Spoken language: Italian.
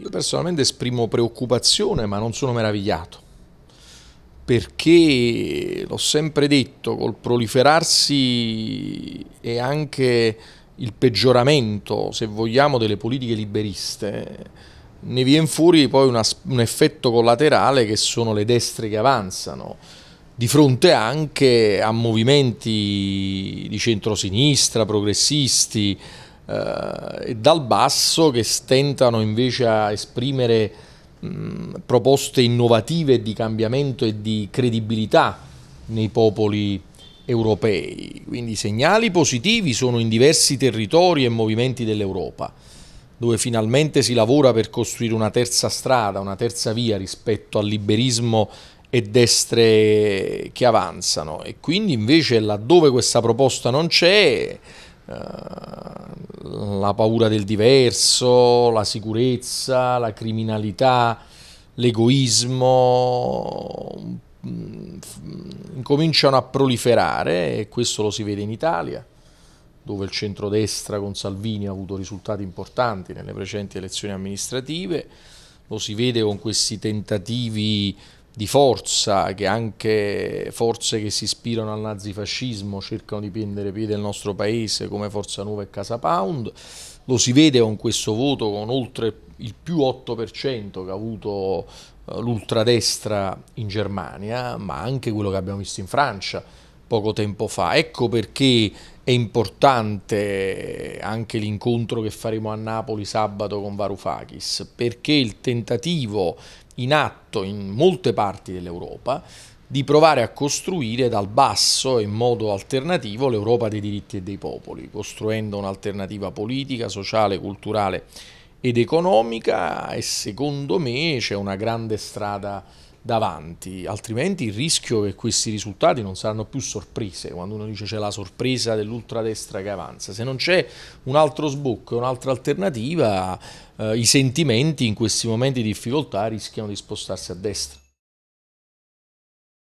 Io personalmente esprimo preoccupazione, ma non sono meravigliato, perché l'ho sempre detto, col proliferarsi e anche il peggioramento, se vogliamo, delle politiche liberiste, ne viene fuori poi una, un effetto collaterale che sono le destre che avanzano, di fronte anche a movimenti di centrosinistra, progressisti, eh, e dal basso che stentano invece a esprimere mh, proposte innovative di cambiamento e di credibilità nei popoli europei. Quindi segnali positivi sono in diversi territori e movimenti dell'Europa, dove finalmente si lavora per costruire una terza strada, una terza via rispetto al liberismo e destre che avanzano. E quindi invece laddove questa proposta non c'è, eh, la paura del diverso, la sicurezza, la criminalità, l'egoismo mm, mm, cominciano a proliferare e questo lo si vede in Italia, dove il centrodestra con Salvini ha avuto risultati importanti nelle precedenti elezioni amministrative, lo si vede con questi tentativi di forza, che anche forze che si ispirano al nazifascismo cercano di prendere piede nel nostro paese come Forza Nuova e Casa Pound. Lo si vede con questo voto, con oltre il più 8% che ha avuto eh, l'ultradestra in Germania, ma anche quello che abbiamo visto in Francia poco tempo fa. Ecco perché è importante anche l'incontro che faremo a Napoli sabato con Varoufakis, perché il tentativo in atto in molte parti dell'Europa di provare a costruire dal basso e in modo alternativo l'Europa dei diritti e dei popoli, costruendo un'alternativa politica, sociale, culturale ed economica e secondo me c'è una grande strada da davanti, altrimenti il rischio è che questi risultati non saranno più sorprese, quando uno dice c'è la sorpresa dell'ultradestra che avanza, se non c'è un altro sbocco, un'altra alternativa, eh, i sentimenti in questi momenti di difficoltà rischiano di spostarsi a destra.